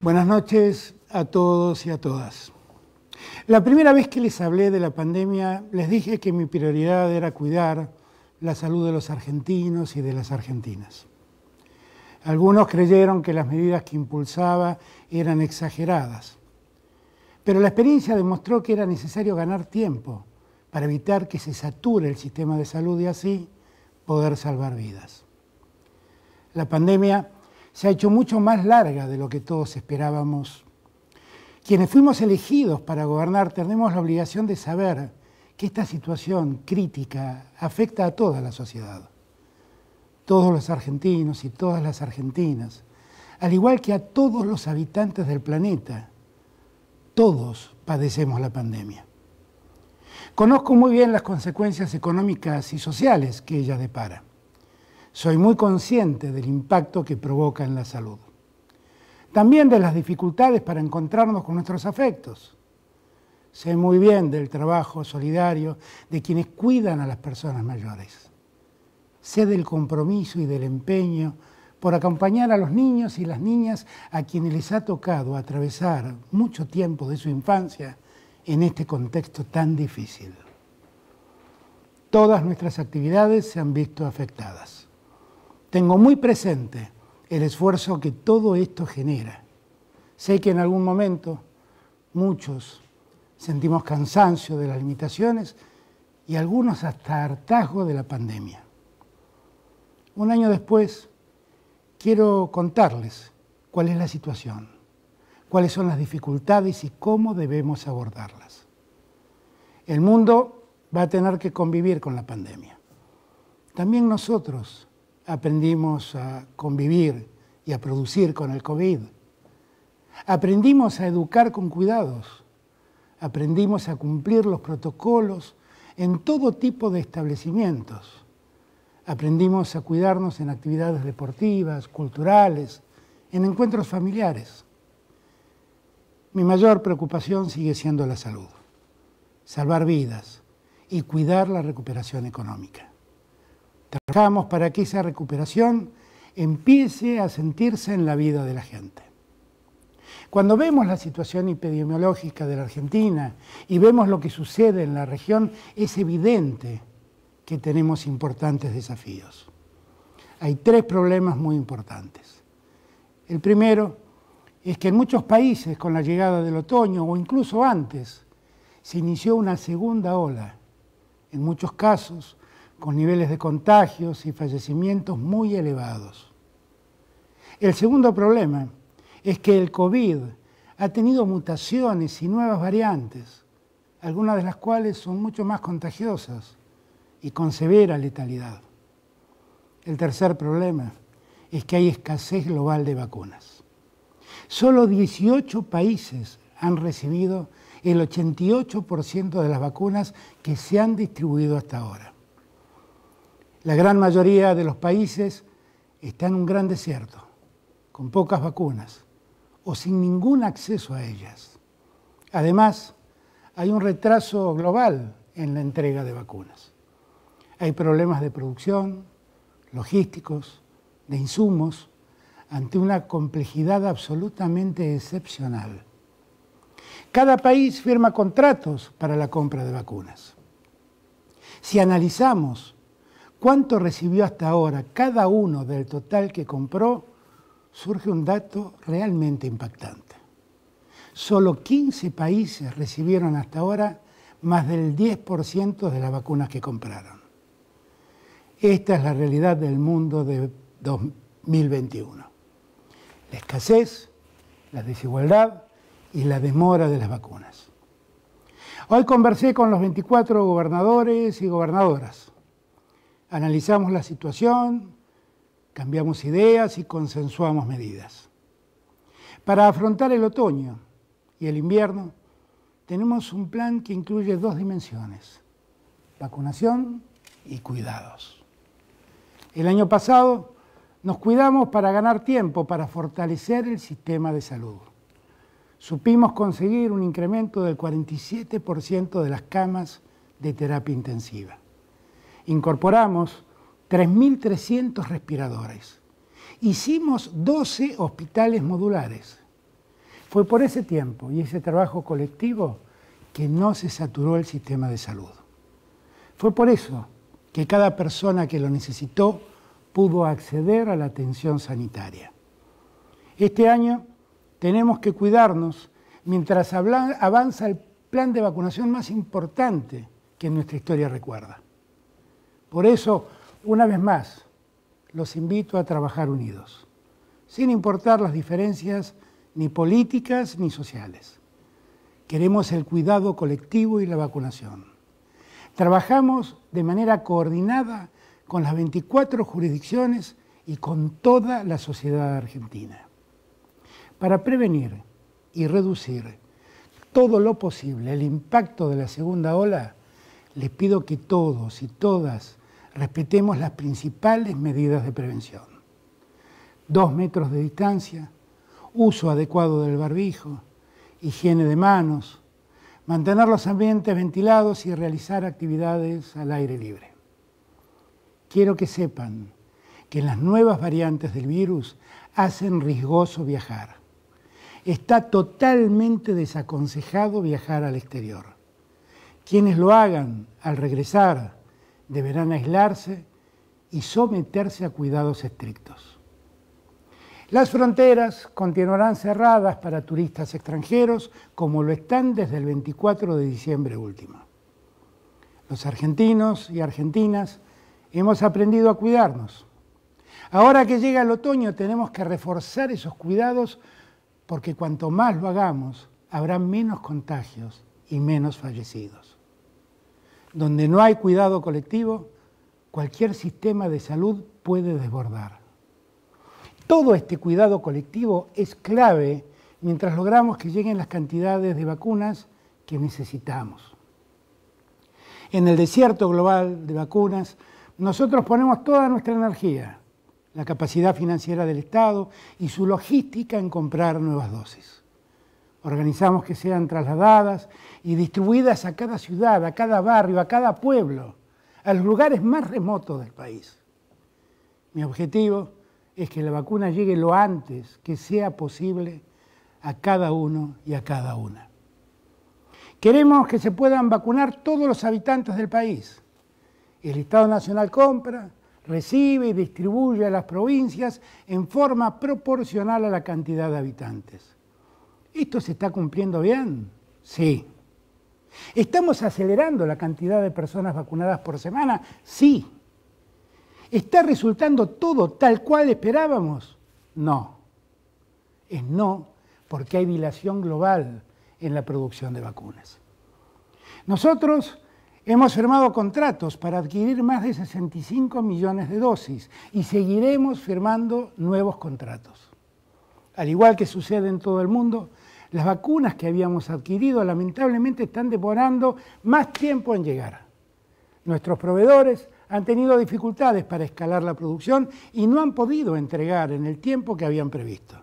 Buenas noches a todos y a todas. La primera vez que les hablé de la pandemia, les dije que mi prioridad era cuidar la salud de los argentinos y de las argentinas. Algunos creyeron que las medidas que impulsaba eran exageradas, pero la experiencia demostró que era necesario ganar tiempo para evitar que se sature el sistema de salud y así poder salvar vidas. La pandemia se ha hecho mucho más larga de lo que todos esperábamos. Quienes fuimos elegidos para gobernar tenemos la obligación de saber que esta situación crítica afecta a toda la sociedad, todos los argentinos y todas las argentinas, al igual que a todos los habitantes del planeta. Todos padecemos la pandemia. Conozco muy bien las consecuencias económicas y sociales que ella depara. Soy muy consciente del impacto que provoca en la salud. También de las dificultades para encontrarnos con nuestros afectos. Sé muy bien del trabajo solidario de quienes cuidan a las personas mayores. Sé del compromiso y del empeño por acompañar a los niños y las niñas a quienes les ha tocado atravesar mucho tiempo de su infancia en este contexto tan difícil. Todas nuestras actividades se han visto afectadas. Tengo muy presente el esfuerzo que todo esto genera. Sé que en algún momento muchos sentimos cansancio de las limitaciones y algunos hasta hartazgo de la pandemia. Un año después, quiero contarles cuál es la situación, cuáles son las dificultades y cómo debemos abordarlas. El mundo va a tener que convivir con la pandemia. También nosotros aprendimos a convivir y a producir con el COVID. Aprendimos a educar con cuidados. Aprendimos a cumplir los protocolos en todo tipo de establecimientos. Aprendimos a cuidarnos en actividades deportivas, culturales, en encuentros familiares. Mi mayor preocupación sigue siendo la salud, salvar vidas y cuidar la recuperación económica trabajamos para que esa recuperación empiece a sentirse en la vida de la gente. Cuando vemos la situación epidemiológica de la Argentina y vemos lo que sucede en la región, es evidente que tenemos importantes desafíos. Hay tres problemas muy importantes. El primero es que en muchos países con la llegada del otoño o incluso antes se inició una segunda ola, en muchos casos con niveles de contagios y fallecimientos muy elevados. El segundo problema es que el COVID ha tenido mutaciones y nuevas variantes, algunas de las cuales son mucho más contagiosas y con severa letalidad. El tercer problema es que hay escasez global de vacunas. Solo 18 países han recibido el 88% de las vacunas que se han distribuido hasta ahora. La gran mayoría de los países está en un gran desierto, con pocas vacunas o sin ningún acceso a ellas. Además, hay un retraso global en la entrega de vacunas. Hay problemas de producción, logísticos, de insumos, ante una complejidad absolutamente excepcional. Cada país firma contratos para la compra de vacunas. Si analizamos cuánto recibió hasta ahora cada uno del total que compró, surge un dato realmente impactante. Solo 15 países recibieron hasta ahora más del 10% de las vacunas que compraron. Esta es la realidad del mundo de 2021. La escasez, la desigualdad y la demora de las vacunas. Hoy conversé con los 24 gobernadores y gobernadoras analizamos la situación, cambiamos ideas y consensuamos medidas. Para afrontar el otoño y el invierno, tenemos un plan que incluye dos dimensiones, vacunación y cuidados. El año pasado nos cuidamos para ganar tiempo, para fortalecer el sistema de salud. Supimos conseguir un incremento del 47% de las camas de terapia intensiva incorporamos 3.300 respiradores. Hicimos 12 hospitales modulares. Fue por ese tiempo y ese trabajo colectivo que no se saturó el sistema de salud. Fue por eso que cada persona que lo necesitó pudo acceder a la atención sanitaria. Este año tenemos que cuidarnos mientras avanza el plan de vacunación más importante que nuestra historia recuerda. Por eso, una vez más, los invito a trabajar unidos, sin importar las diferencias ni políticas ni sociales. Queremos el cuidado colectivo y la vacunación. Trabajamos de manera coordinada con las 24 jurisdicciones y con toda la sociedad argentina para prevenir y reducir todo lo posible el impacto de la segunda ola les pido que todos y todas respetemos las principales medidas de prevención. Dos metros de distancia, uso adecuado del barbijo, higiene de manos, mantener los ambientes ventilados y realizar actividades al aire libre. Quiero que sepan que las nuevas variantes del virus hacen riesgoso viajar. Está totalmente desaconsejado viajar al exterior quienes lo hagan al regresar deberán aislarse y someterse a cuidados estrictos. Las fronteras continuarán cerradas para turistas extranjeros como lo están desde el 24 de diciembre último. Los argentinos y argentinas hemos aprendido a cuidarnos. Ahora que llega el otoño tenemos que reforzar esos cuidados porque cuanto más lo hagamos, habrá menos contagios y menos fallecidos donde no hay cuidado colectivo, cualquier sistema de salud puede desbordar. Todo este cuidado colectivo es clave mientras logramos que lleguen las cantidades de vacunas que necesitamos. En el desierto global de vacunas, nosotros ponemos toda nuestra energía, la capacidad financiera del Estado y su logística en comprar nuevas dosis organizamos que sean trasladadas y distribuidas a cada ciudad, a cada barrio, a cada pueblo, a los lugares más remotos del país. Mi objetivo es que la vacuna llegue lo antes que sea posible a cada uno y a cada una. Queremos que se puedan vacunar todos los habitantes del país. El Estado Nacional compra, recibe y distribuye a las provincias en forma proporcional a la cantidad de habitantes. ¿Esto se está cumpliendo bien? Sí. ¿Estamos acelerando la cantidad de personas vacunadas por semana? Sí. ¿Está resultando todo tal cual esperábamos? No. Es no porque hay dilación global en la producción de vacunas. Nosotros hemos firmado contratos para adquirir más de 65 millones de dosis y seguiremos firmando nuevos contratos. Al igual que sucede en todo el mundo, las vacunas que habíamos adquirido lamentablemente están demorando más tiempo en llegar. Nuestros proveedores han tenido dificultades para escalar la producción y no han podido entregar en el tiempo que habían previsto.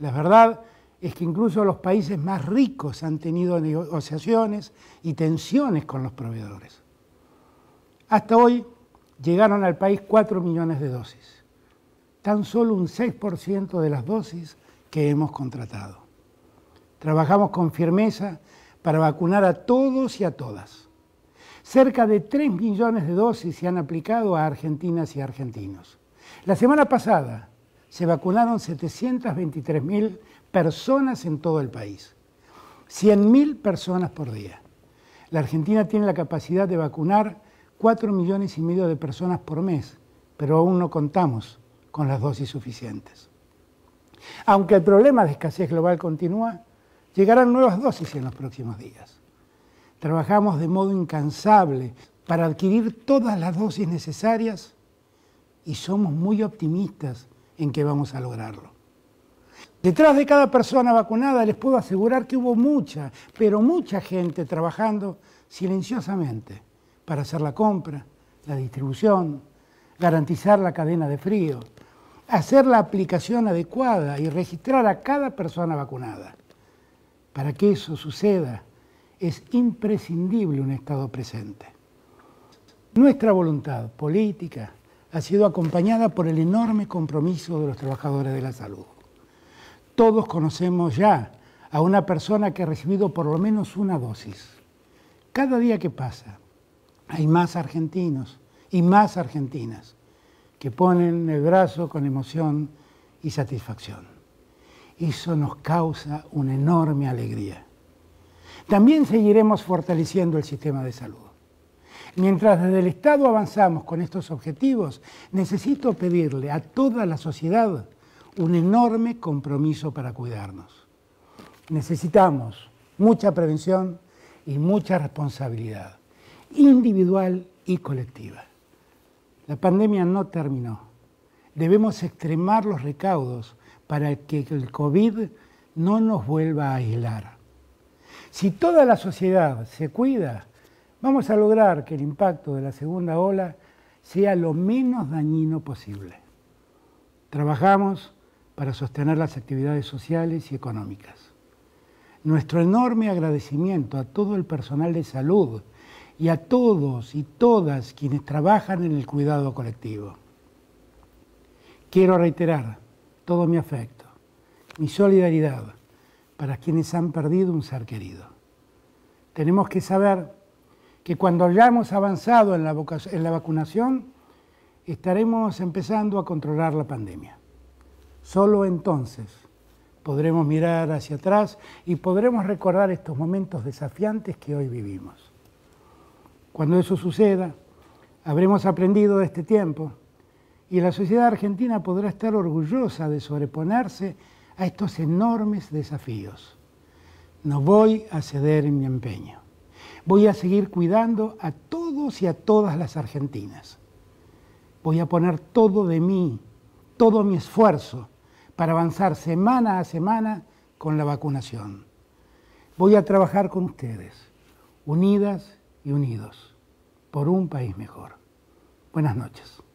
La verdad es que incluso los países más ricos han tenido negociaciones y tensiones con los proveedores. Hasta hoy llegaron al país 4 millones de dosis, tan solo un 6% de las dosis que hemos contratado. Trabajamos con firmeza para vacunar a todos y a todas. Cerca de 3 millones de dosis se han aplicado a argentinas y argentinos. La semana pasada se vacunaron 723 mil personas en todo el país. 100 mil personas por día. La Argentina tiene la capacidad de vacunar 4 millones y medio de personas por mes, pero aún no contamos con las dosis suficientes. Aunque el problema de escasez global continúa, Llegarán nuevas dosis en los próximos días. Trabajamos de modo incansable para adquirir todas las dosis necesarias y somos muy optimistas en que vamos a lograrlo. Detrás de cada persona vacunada les puedo asegurar que hubo mucha, pero mucha gente trabajando silenciosamente para hacer la compra, la distribución, garantizar la cadena de frío, hacer la aplicación adecuada y registrar a cada persona vacunada. Para que eso suceda es imprescindible un Estado presente. Nuestra voluntad política ha sido acompañada por el enorme compromiso de los trabajadores de la salud. Todos conocemos ya a una persona que ha recibido por lo menos una dosis. Cada día que pasa hay más argentinos y más argentinas que ponen el brazo con emoción y satisfacción. Eso nos causa una enorme alegría. También seguiremos fortaleciendo el sistema de salud. Mientras desde el Estado avanzamos con estos objetivos, necesito pedirle a toda la sociedad un enorme compromiso para cuidarnos. Necesitamos mucha prevención y mucha responsabilidad, individual y colectiva. La pandemia no terminó. Debemos extremar los recaudos para que el COVID no nos vuelva a aislar. Si toda la sociedad se cuida, vamos a lograr que el impacto de la segunda ola sea lo menos dañino posible. Trabajamos para sostener las actividades sociales y económicas. Nuestro enorme agradecimiento a todo el personal de salud y a todos y todas quienes trabajan en el cuidado colectivo. Quiero reiterar, todo mi afecto, mi solidaridad para quienes han perdido un ser querido. Tenemos que saber que cuando hayamos avanzado en la, en vacunación, estaremos empezando a controlar la pandemia. Solo entonces podremos mirar hacia atrás y podremos recordar estos momentos desafiantes que hoy vivimos. Cuando eso suceda, habremos aprendido de este tiempo y la sociedad argentina podrá estar orgullosa de sobreponerse a estos enormes desafíos. No voy a ceder en mi empeño. Voy a seguir cuidando a todos y a todas las argentinas. Voy a poner todo de mí, todo mi esfuerzo, para avanzar semana a semana con la vacunación. Voy a trabajar con ustedes, unidas y unidos, por un país mejor. Buenas noches.